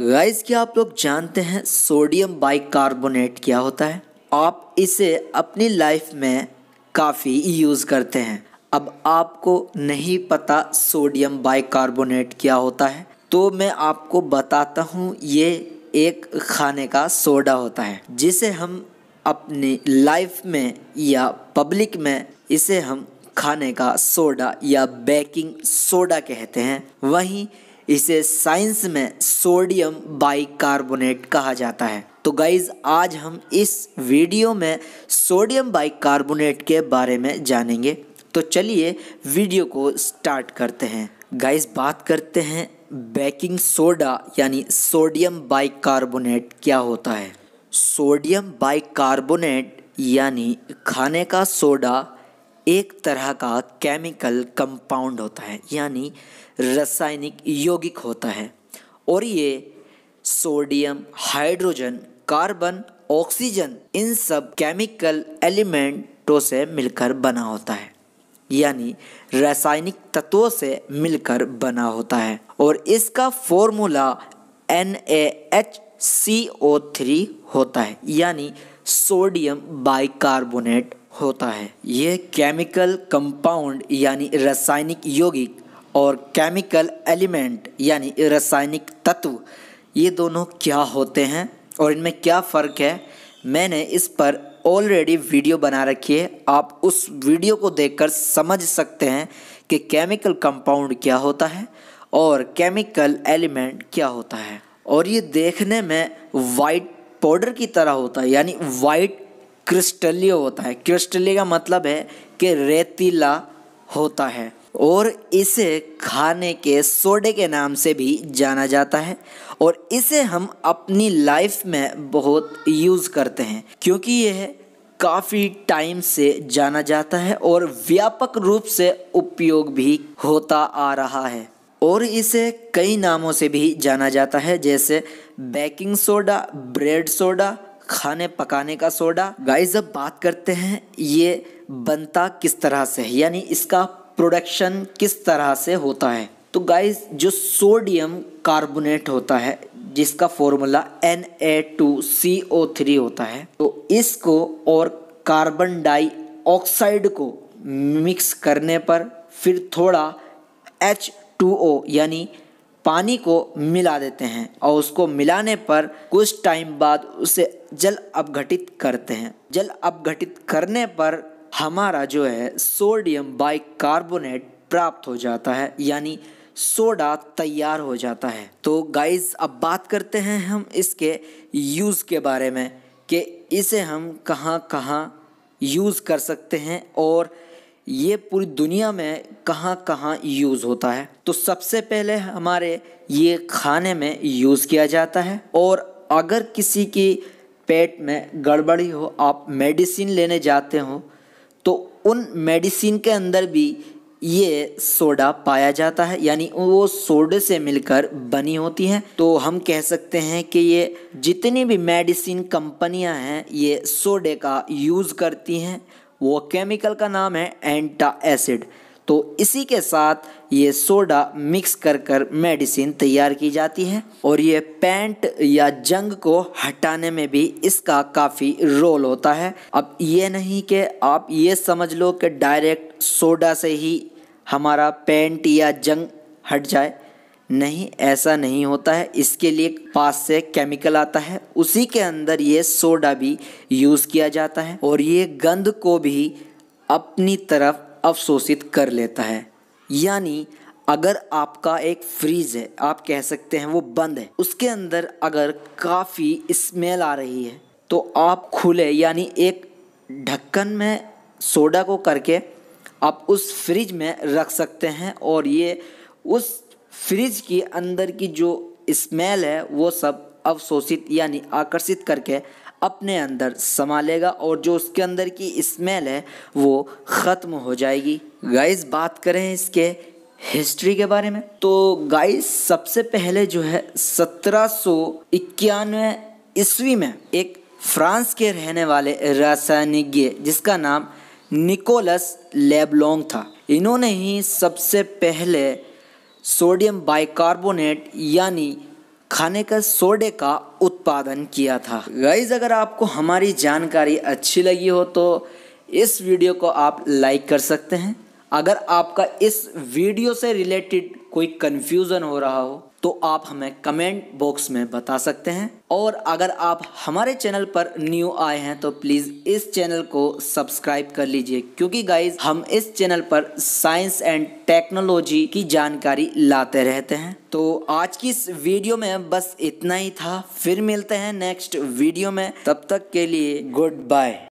guys क्या आप लोग जानते हैं सोडियम बाइकार्बोनेट क्या होता है आप इसे अपनी लाइफ में काफ़ी यूज़ करते हैं अब आपको नहीं पता सोडियम बाइकार्बोनेट क्या होता है तो मैं आपको बताता हूँ ये एक खाने का सोडा होता है जिसे हम अपनी लाइफ में या पब्लिक में इसे हम खाने का सोडा या बेकिंग सोडा कहते हैं वहीं इसे साइंस में सोडियम बाइकार्बोनेट कहा जाता है तो गाइज आज हम इस वीडियो में सोडियम बाइकार्बोनेट के बारे में जानेंगे तो चलिए वीडियो को स्टार्ट करते हैं गाइज बात करते हैं बेकिंग सोडा यानी सोडियम बाइकार्बोनेट क्या होता है सोडियम बाइकार्बोनेट यानी खाने का सोडा एक तरह का केमिकल कंपाउंड होता है यानी रासायनिक यौगिक होता है और ये सोडियम हाइड्रोजन कार्बन ऑक्सीजन इन सब केमिकल एलिमेंटों से मिलकर बना होता है यानी रासायनिक तत्वों से मिलकर बना होता है और इसका formula N C O three होता है यानी सोडियम बाइकार्बोनेट होता है ये केमिकल कंपाउंड यानी रासायनिक यौगिक और केमिकल एलिमेंट यानी रासायनिक तत्व ये दोनों क्या होते हैं और इनमें क्या फ़र्क है मैंने इस पर ऑलरेडी वीडियो बना रखी है आप उस वीडियो को देखकर समझ सकते हैं कि केमिकल कंपाउंड क्या होता है और केमिकल एलिमेंट क्या होता है और ये देखने में वाइट पाउडर की तरह होता है यानी वाइट क्रिस्टलीय होता है क्रिस्टलीय का मतलब है कि रेतीला होता है और इसे खाने के सोडे के नाम से भी जाना जाता है और इसे हम अपनी लाइफ में बहुत यूज़ करते हैं क्योंकि यह काफ़ी टाइम से जाना जाता है और व्यापक रूप से उपयोग भी होता आ रहा है और इसे कई नामों से भी जाना जाता है जैसे बेकिंग सोडा ब्रेड सोडा खाने पकाने का सोडा गाइस अब बात करते हैं ये बनता किस तरह से है यानी इसका प्रोडक्शन किस तरह से होता है तो गाइस जो सोडियम कार्बोनेट होता है जिसका formula N A two C O three होता है तो इसको और कार्बन डाई ऑक्साइड को मिक्स करने पर फिर थोड़ा एच टू ओ यानी पानी को मिला देते हैं और उसको मिलाने पर कुछ टाइम बाद उसे जल अपघटित करते हैं जल अपघटित करने पर हमारा जो है सोडियम बाइकार्बोनेट प्राप्त हो जाता है यानी सोडा तैयार हो जाता है तो गाइस अब बात करते हैं हम इसके यूज़ के बारे में कि इसे हम कहाँ कहाँ यूज़ कर सकते हैं और ये पूरी दुनिया में कहाँ कहाँ यूज़ होता है तो सबसे पहले हमारे ये खाने में यूज़ किया जाता है और अगर किसी की पेट में गड़बड़ी हो आप मेडिसिन लेने जाते हो तो उन मेडिसिन के अंदर भी ये सोडा पाया जाता है यानी वो सोडे से मिलकर बनी होती हैं तो हम कह सकते हैं कि ये जितनी भी मेडिसिन कंपनियां हैं ये सोडे का यूज़ करती हैं वो केमिकल का नाम है एंटा एसिड तो इसी के साथ ये सोडा मिक्स कर कर मेडिसिन तैयार की जाती है और ये पैंट या जंग को हटाने में भी इसका काफ़ी रोल होता है अब ये नहीं कि आप ये समझ लो कि डायरेक्ट सोडा से ही हमारा पैंट या जंग हट जाए नहीं ऐसा नहीं होता है इसके लिए पास से केमिकल आता है उसी के अंदर ये सोडा भी यूज़ किया जाता है और ये गंध को भी अपनी तरफ अवशोषित कर लेता है यानी अगर आपका एक फ्रीज है आप कह सकते हैं वो बंद है उसके अंदर अगर काफ़ी स्मेल आ रही है तो आप खुले यानी एक ढक्कन में सोडा को करके आप उस फ्रिज में रख सकते हैं और ये उस फ्रिज के अंदर की जो स्मेल है वो सब अवशोषित यानी आकर्षित करके अपने अंदर समा लेगा और जो उसके अंदर की स्मेल है वो ख़त्म हो जाएगी गाइस बात करें इसके हिस्ट्री के बारे में तो गाइस सबसे पहले जो है सत्रह सौ इक्यानवे ईस्वी में एक फ्रांस के रहने वाले रासायनिज्ञ जिसका नाम निकोलस लेबलोंग था इन्होंने ही सबसे पहले सोडियम बाइकार्बोनेट यानी खाने का सोडे का उत्पादन किया था गाइज अगर आपको हमारी जानकारी अच्छी लगी हो तो इस वीडियो को आप लाइक कर सकते हैं अगर आपका इस वीडियो से रिलेटेड कोई कन्फ्यूज़न हो रहा हो तो आप हमें कमेंट बॉक्स में बता सकते हैं और अगर आप हमारे चैनल पर न्यू आए हैं तो प्लीज़ इस चैनल को सब्सक्राइब कर लीजिए क्योंकि गाइज हम इस चैनल पर साइंस एंड टेक्नोलॉजी की जानकारी लाते रहते हैं तो आज की इस वीडियो में बस इतना ही था फिर मिलते हैं नेक्स्ट वीडियो में तब तक के लिए गुड बाय